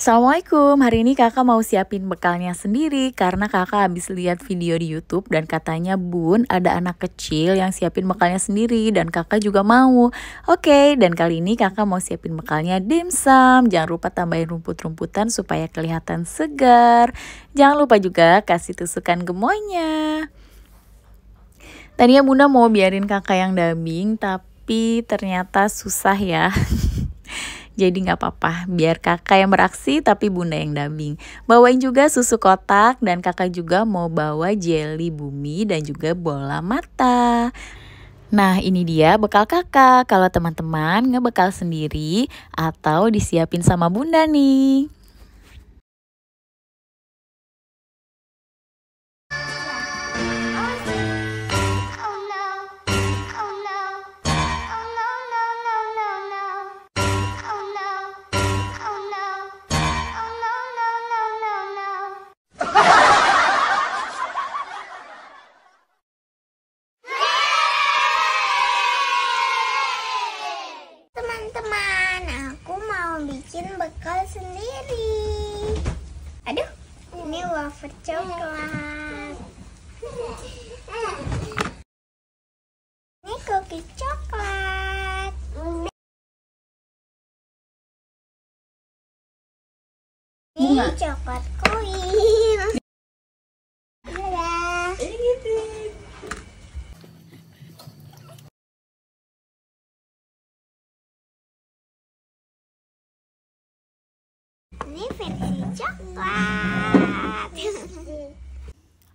Assalamualaikum, hari ini kakak mau siapin bekalnya sendiri karena kakak habis lihat video di Youtube dan katanya bun ada anak kecil yang siapin bekalnya sendiri dan kakak juga mau. Oke, dan kali ini kakak mau siapin bekalnya dimsum, jangan lupa tambahin rumput-rumputan supaya kelihatan segar. Jangan lupa juga kasih tusukan gemoynya. Tadinya bunda mau biarin kakak yang dubbing tapi ternyata susah ya Jadi nggak apa-apa, biar kakak yang beraksi tapi bunda yang damping. Bawain juga susu kotak dan kakak juga mau bawa jelly bumi dan juga bola mata. Nah ini dia bekal kakak kalau teman-teman ngebekal sendiri atau disiapin sama bunda nih. bikin bekal sendiri. Aduh, ini wafer coklat. Ini cookie coklat. Ini coklat koi. ini versi coklat.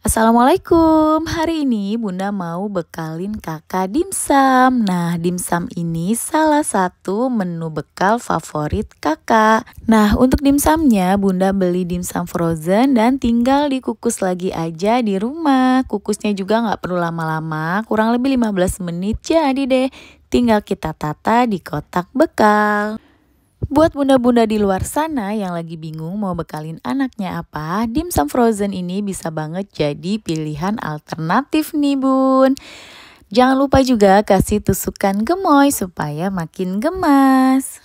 Assalamualaikum. Hari ini Bunda mau bekalin Kakak dimsum. Nah, dimsum ini salah satu menu bekal favorit Kakak. Nah, untuk dimsumnya Bunda beli dimsum frozen dan tinggal dikukus lagi aja di rumah. Kukusnya juga nggak perlu lama-lama, kurang lebih 15 menit jadi deh. Tinggal kita tata di kotak bekal. Buat bunda-bunda di luar sana yang lagi bingung mau bekalin anaknya apa, dimsum frozen ini bisa banget jadi pilihan alternatif nih bun. Jangan lupa juga kasih tusukan gemoy supaya makin gemas.